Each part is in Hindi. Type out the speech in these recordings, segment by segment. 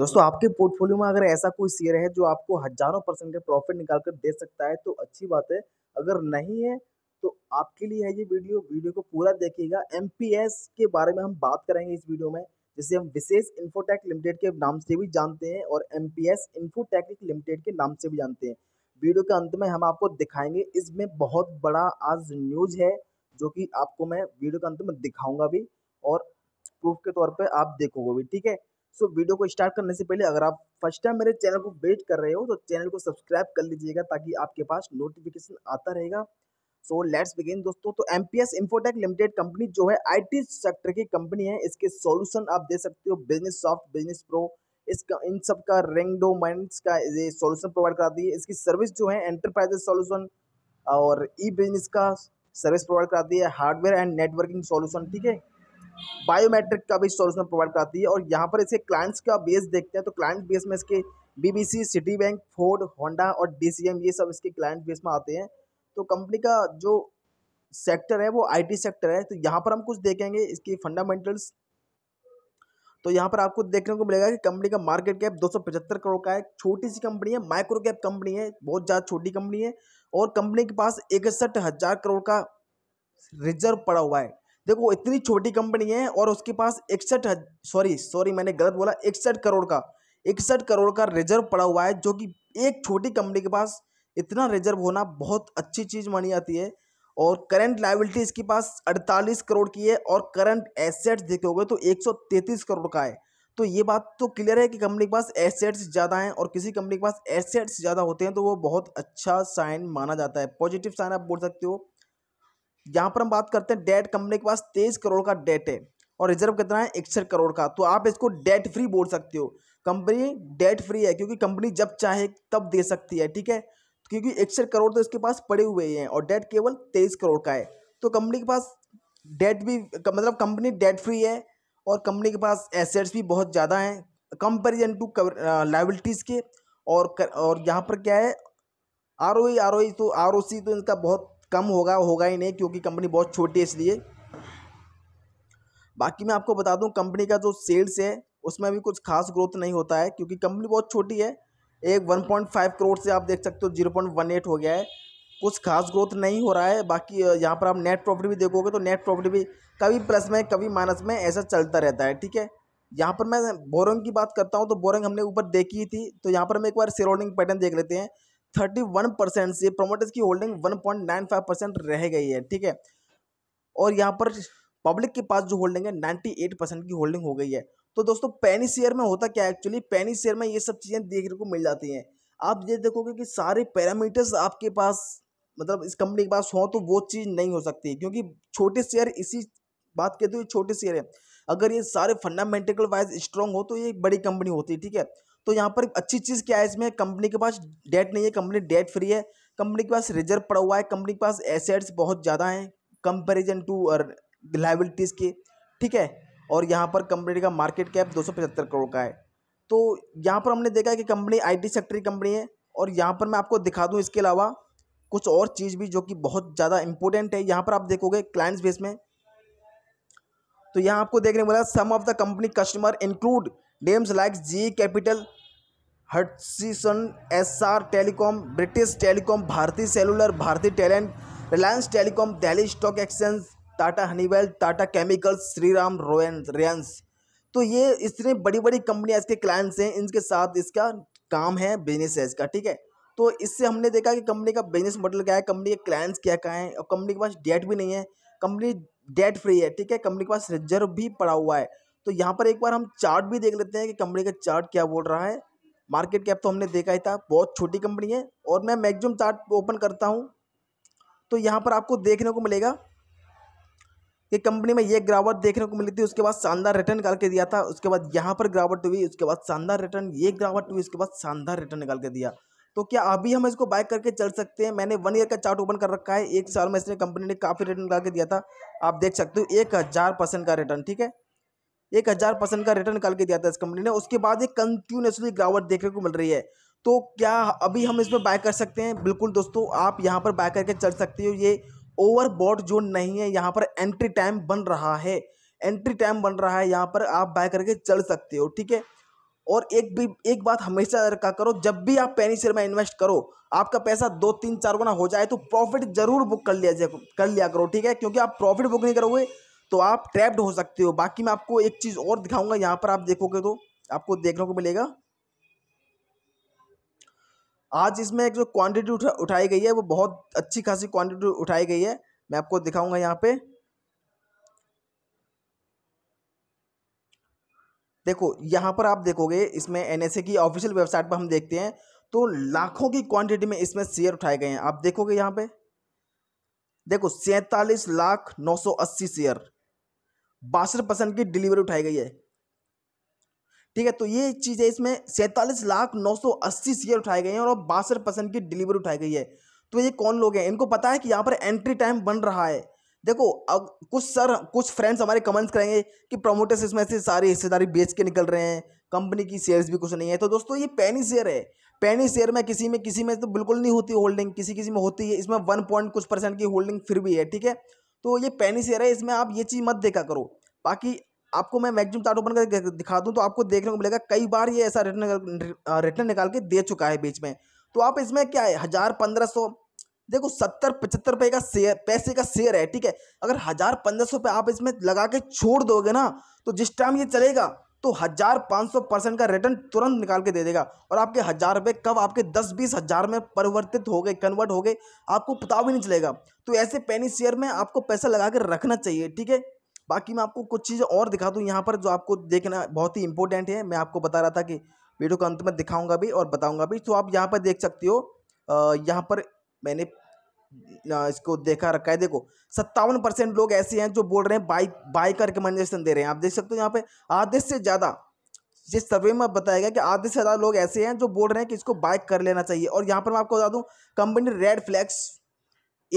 दोस्तों आपके पोर्टफोलियो में अगर ऐसा कोई शेयर है जो आपको हजारों परसेंट का प्रॉफिट निकाल कर दे सकता है तो अच्छी बात है अगर नहीं है तो आपके लिए है ये वीडियो वीडियो को पूरा देखिएगा एम के बारे में हम बात करेंगे इस वीडियो में जिसे हम विशेष इन्फोटेक लिमिटेड के नाम से भी जानते हैं और एम पी एस लिमिटेड के नाम से भी जानते हैं वीडियो के अंत में हम आपको दिखाएंगे इसमें बहुत बड़ा आज न्यूज है जो कि आपको मैं वीडियो के अंत में दिखाऊंगा भी और प्रूफ के तौर पे आप देखोगे भी ठीक है सो so, वीडियो को स्टार्ट करने से पहले अगर आप फर्स्ट टाइम मेरे चैनल को वेट कर रहे हो तो चैनल को सब्सक्राइब कर लीजिएगा ताकि आपके पास नोटिफिकेशन आता रहेगा सो लेट्स बिगिन दोस्तों तो M P S infotech limited company जो है टी सेक्टर की कंपनी है इसके सोल्यूशन आप दे सकते हो बिजनेस सॉफ्ट बिजनेस प्रो इसका इन सब का माइंड का ये सॉल्यूशन प्रोवाइड कराती है इसकी सर्विस जो है एंटरप्राइजेस सॉल्यूशन और ई बिजनेस का सर्विस प्रोवाइड कराती है हार्डवेयर एंड नेटवर्किंग सॉल्यूशन ठीक है बायोमेट्रिक का भी सोल्यूशन प्रोवाइड कराती है और यहाँ पर इसे क्लाइंट्स का बेस देखते हैं तो क्लाइंट बेस में इसके BBC Citibank Ford Honda और डीसीएम ये सब इसके क्लाइंट बेस में आते हैं तो कंपनी का जो सेक्टर है वो आईटी सेक्टर है तो यहाँ पर हम कुछ देखेंगे इसकी फंडामेंटल्स तो यहाँ पर आपको देखने को मिलेगा कि कंपनी का मार्केट कैप दो करोड़ का है छोटी सी कंपनी है माइक्रो कैप कंपनी है बहुत ज़्यादा छोटी कंपनी है और कंपनी के पास इकसठ हज़ार करोड़ का रिजर्व पड़ा हुआ है देखो इतनी छोटी कंपनी है और उसके पास इकसठ सॉरी सॉरी मैंने गलत बोला इकसठ करोड़ का इकसठ करोड़ का रिजर्व पड़ा हुआ है जो कि एक छोटी कंपनी के पास इतना रिजर्व होना बहुत अच्छी चीज़ मानी जाती है और करंट लाइबिलिटी इसके पास 48 करोड़ की है और करंट एसेट्स देखोगे तो 133 करोड़ का है तो ये बात तो क्लियर है कि कंपनी के पास एसेट्स ज़्यादा हैं और किसी कंपनी के पास एसेट्स ज़्यादा होते हैं तो वो बहुत अच्छा साइन माना जाता है पॉजिटिव साइन आप बोल सकते हो यहाँ पर हम बात करते हैं डेट कंपनी के पास तेईस करोड़ का डेट है और रिजर्व कितना है इकसठ करोड़ का तो आप इसको डेट फ्री बोल सकते हो कंपनी डेट फ्री है क्योंकि कंपनी जब चाहे तब दे सकती है ठीक है तो क्योंकि इकसठ करोड़ तो इसके पास पड़े हुए हैं और डेट केवल तेईस करोड़ का है तो कंपनी के पास डेट भी मतलब कंपनी डेट फ्री है और कंपनी के पास एसेट्स भी बहुत ज़्यादा हैं कंपेरिजन टू लाइबिलिटीज़ के और और यहाँ पर क्या है आर ओ आर ओ तो आर ओ सी तो इनका बहुत कम होगा होगा ही नहीं क्योंकि कंपनी बहुत छोटी है इसलिए बाकी मैं आपको बता दूं कंपनी का जो सेल्स है उसमें भी कुछ खास ग्रोथ नहीं होता है क्योंकि कंपनी बहुत छोटी है एक 1.5 करोड़ से आप देख सकते हो 0.18 हो गया है कुछ खास ग्रोथ नहीं हो रहा है बाकी यहाँ पर आप नेट प्रॉफिट भी देखोगे तो नेट प्रॉफिट भी कभी प्लस में कभी माइनस में ऐसा चलता रहता है ठीक है यहाँ पर मैं बोरिंग की बात करता हूँ तो बोरिंग हमने ऊपर देखी थी तो यहाँ पर हम एक बार सराउंडिंग पैटर्न देख लेते हैं थर्टी वन परसेंट से प्रोमोटर्स की holding one point nine five percent रह गई है ठीक है और यहाँ पर पब्लिक के पास जो होल्डिंग है नाइन्टी एट परसेंट की होल्डिंग हो गई है तो दोस्तों पैनी शेयर में होता क्या एक्चुअली पैनी शेयर में ये सब चीज़ें देखने को मिल जाती हैं आप ये देखोगे कि सारे पैरामीटर्स आपके पास मतलब इस कंपनी के पास हों तो वो चीज़ नहीं हो सकती क्योंकि छोटे शेयर इसी बात कहते हुए छोटे शेयर है अगर ये सारे फंडामेंटल वाइज स्ट्रॉन्ग हो तो ये बड़ी कंपनी होती है ठीक है तो यहाँ पर अच्छी चीज़ क्या है इसमें कंपनी के पास डेट नहीं है कंपनी डेट फ्री है कंपनी के पास रिजर्व पड़ा हुआ है कंपनी के पास एसेट्स बहुत ज़्यादा हैं कंपेरिजन टू लाइबिलिटीज़ के ठीक है और यहाँ पर कंपनी का मार्केट कैप दो करोड़ का है तो यहाँ पर हमने देखा है कि कंपनी आईटी सेक्टर की कंपनी है और यहाँ पर मैं आपको दिखा दूँ इसके अलावा कुछ और चीज़ भी जो कि बहुत ज़्यादा इंपॉर्टेंट है यहाँ पर आप देखोगे क्लाइंट्स बेस में तो यहाँ आपको देखने मिला some of the company customer include names like G capital Hutchison S R telecom British telecom Bharatiya cellular Bharatiya talent Reliance telecom Delhi stock exchange Tata Honeywell Tata chemicals Shriram रोयन रियंस तो ये इतनी बड़ी बड़ी कंपनियाँ इसके क्लाइंट्स हैं इनके साथ इसका काम है बिजनेस है इसका ठीक है तो इससे हमने देखा कि कंपनी का बिजनेस मॉडल क्या है कंपनी के क्लाइंट्स क्या क्या हैं और कंपनी के पास डेट भी नहीं है कंपनी डेट फ्री है ठीक है कंपनी के पास रिजर्व भी पड़ा हुआ है तो यहाँ पर एक बार हम चार्ट भी देख लेते हैं कि कंपनी का चार्ट क्या बोल रहा है मार्केट कैप तो हमने देखा ही था बहुत छोटी कंपनी है और मैं मैगजिम चार्ट ओपन करता हूँ तो यहाँ पर आपको देखने को मिलेगा कि कंपनी में ये गिरावट देखने को मिली थी उसके बाद शानदार रिटर्न निकाल के दिया था उसके बाद यहाँ पर गिरावट हुई उसके बाद शानदार रिटर्न ये गिरावट हुई उसके बाद शानदार रिटर्न निकाल के दिया तो क्या अभी हम इसको बाय करके चल सकते हैं मैंने वन ईयर का चार्ट ओपन कर रखा है एक साल में इसने कंपनी ने काफ़ी रिटर्न निकाल के दिया था आप देख सकते हो एक हज़ार परसेंट का रिटर्न ठीक है एक हज़ार परसेंट का रिटर्न निकाल के दिया था इस कंपनी ने उसके बाद एक कंटिन्यूसली गिरावट देखने को मिल रही है तो क्या अभी हम इसमें बाय कर सकते हैं बिल्कुल दोस्तों आप यहाँ पर बाय करके चल सकते हो ये ओवरबॉट जोन नहीं है यहाँ पर एंट्री टाइम बन रहा है एंट्री टाइम बन रहा है यहाँ पर आप बाय करके चल सकते हो ठीक है और एक भी एक बात हमेशा रखा करो जब भी आप पैनी शेयर में इन्वेस्ट करो आपका पैसा दो तीन चार गुना हो जाए तो प्रॉफिट जरूर बुक कर लिया कर लिया करो ठीक है क्योंकि आप प्रॉफिट बुक नहीं करोगे तो आप ट्रैप्ड हो सकते हो बाकी मैं आपको एक चीज़ और दिखाऊंगा यहाँ पर आप देखोगे तो आपको देखने को मिलेगा आज इसमें एक जो क्वांटिटी उठा उठाई गई है वो बहुत अच्छी खासी क्वांटिटी उठाई गई है मैं आपको दिखाऊंगा यहाँ पे देखो यहाँ पर आप देखोगे इसमें एनएसए की ऑफिशियल वेबसाइट पर हम देखते हैं तो लाखों की क्वांटिटी में इसमें शेयर उठाए गए हैं आप देखोगे यहाँ पे देखो सैंतालीस लाख नौ सौ अस्सी शेयर बासठ परसेंट की डिलीवरी उठाई गई है ठीक है तो ये चीज़ है इसमें सैंतालीस लाख नौ सौ अस्सी शेयर उठाए गए हैं और बासठ परसेंट की डिलीवरी उठाई गई है तो ये कौन लोग हैं इनको पता है कि यहाँ पर एंट्री टाइम बन रहा है देखो अब कुछ सर कुछ फ्रेंड्स हमारे कमेंट्स करेंगे कि प्रमोटर्स इसमें से सारी हिस्सेदारी बेच के निकल रहे हैं कंपनी की शेयर्स भी कुछ नहीं है तो दोस्तों ये पैनी शेयर है पैनी शेयर में किसी में किसी में तो बिल्कुल नहीं होती होल्डिंग किसी किसी में होती है इसमें वन पॉइंट कुछ परसेंट की होल्डिंग फिर भी है ठीक है तो ये शेयर है इसमें आप ये चीज़ मत देखा करो बाकी आपको मैं मैक्सिमम चार्ट ओपन करके दिखा दूँ तो आपको देखने को मिलेगा कई बार ये ऐसा रिटर्न रिटर्न निकाल के दे चुका है बीच में तो आप इसमें क्या है हज़ार पंद्रह सौ देखो सत्तर पचहत्तर रुपये का शेयर पैसे का शेयर है ठीक है अगर हज़ार पंद्रह सौ रुपये आप इसमें लगा के छोड़ दोगे ना तो जिस टाइम ये चलेगा तो हज़ार पाँच सौ परसेंट का रिटर्न तुरंत निकाल के दे देगा और आपके हज़ार रुपये कब आपके दस बीस हज़ार में परिवर्तित हो गए कन्वर्ट हो गए आपको पता भी नहीं चलेगा तो ऐसे पैनी शेयर में आपको पैसा लगा के रखना चाहिए ठीक है बाकी मैं आपको कुछ चीज़ें और दिखा दूँ यहाँ पर जो आपको देखना बहुत ही इंपॉर्टेंट है मैं आपको बता रहा था कि वीडियो का अंत में दिखाऊंगा भी और बताऊंगा भी तो आप यहाँ पर देख सकते हो यहाँ पर मैंने इसको देखा रखा है देखो सत्तावन परसेंट लोग ऐसे हैं जो बोल रहे हैं बाई बाई का रिकमेंडेशन दे रहे हैं आप देख सकते हो यहाँ पे आधे से ज़्यादा जिस सर्वे में बताया गया कि आधे से ज़्यादा लोग ऐसे हैं जो बोल रहे हैं कि इसको बाइक कर लेना चाहिए और यहाँ पर मैं आपको बता दूँ company red flags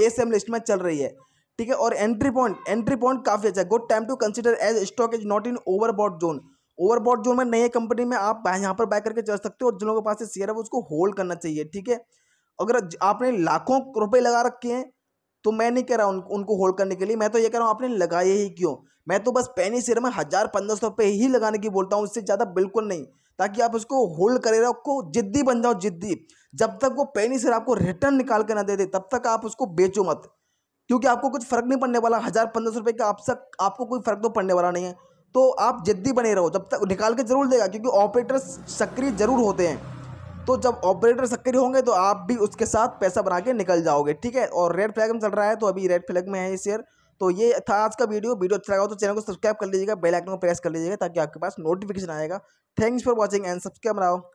A list में चल रही है ठीक है और एंट्री पॉइंट एंट्री पॉइंट काफ़ी अच्छा good time to consider as stock is not in overbought zone overbought zone में नई कंपनी में आप यहाँ पर बाय करके चल सकते हो और जिन लोगों के पास शेयर है वो उसको होल्ड करना चाहिए ठीक है अगर आपने लाखों रुपए लगा रखे हैं तो मैं नहीं कह रहा उन, उनको होल्ड करने के लिए मैं तो ये कह रहा हूँ आपने लगाए ही क्यों मैं तो बस पैनी सिर में हज़ार पंद्रह सौ रुपये ही लगाने की बोलता हूँ उससे ज़्यादा बिल्कुल नहीं ताकि आप उसको होल्ड करे रखो जिद्दी बन जाओ जिद्दी जब तक वो पैनी सिर आपको रिटर्न निकाल के ना दे दे तब तक आप उसको बेचो मत क्योंकि आपको कुछ फ़र्क नहीं पड़ने वाला हज़ार पंद्रह सौ रुपये का आपसे आपको कोई फ़र्क तो पड़ने वाला नहीं है तो आप जिद्दी बने रहो जब तक निकाल के ज़रूर देगा क्योंकि ऑपरेटर सक्रिय ज़रूर होते हैं तो जब ऑपरेटर सक्रिय होंगे तो आप भी उसके साथ पैसा बना के निकल जाओगे ठीक है और रेड फ्लैग में चल रहा है तो अभी रेड फ्लैग में है ये शेयर तो ये था आज का वीडियो वीडियो अच्छा लगा तो चैनल को सब्सक्राइब कर लीजिएगा बेल आइकन को प्रेस कर लीजिएगा ताकि आपके पास नोटिफिकेशन आएगा thanks for watching and subscribe बनाओ